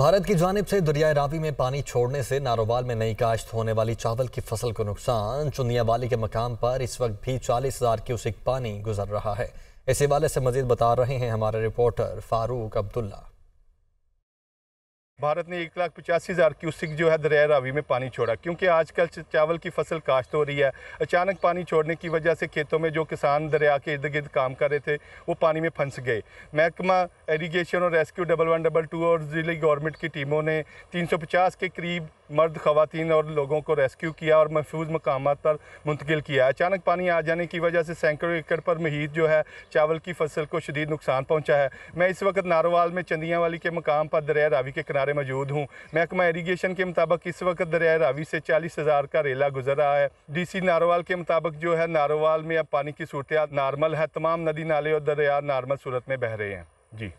भारत की जानब से दरियाए रावी में पानी छोड़ने से नारोवाल में नई काश्त होने वाली चावल की फसल को नुकसान चुनियावाली के मकाम पर इस वक्त भी चालीस हजार क्यूसिक पानी गुजर रहा है इस हवाले से मजीद बता रहे हैं हमारे रिपोर्टर फारूक अब्दुल्ला भारत ने एक लाख पचासी हज़ार क्यूसिक जो है दरिया रावी में पानी छोड़ा क्योंकि आजकल चावल की फसल काश्त हो रही है अचानक पानी छोड़ने की वजह से खेतों में जो किसान दरिया के इर्द गिर्द काम कर रहे थे वो पानी में फंस गए महकमा एरीगेशन और rescue double one double two और ज़िले गवर्नमेंट की टीमों ने तीन सौ पचास के करीब मर्द खातन और लोगों को रेस्क्यू किया और महफूज मकाम पर मुंतकिल किया अचानक पानी आ जाने की वजह से सैकड़ों एकड़ पर महीद जो है चावल की फसल को शदीद नुकसान पहुँचा है मैं इस वक्त नारोवाल में चंदिया वाली के मकाम पर दरिया रावी के किनारे मौजूद हूँ महकमा इरीगेशन के मुताबिक इस वक्त दरिया रावी से चालीस हज़ार का रेला गुजर रहा है डी सी नारोवाल के मुताबिक जो है नारोवाल में अब पानी की सूरत नॉर्मल है तमाम नदी नाले और दरिया नॉर्मल सूरत में बह रहे हैं जी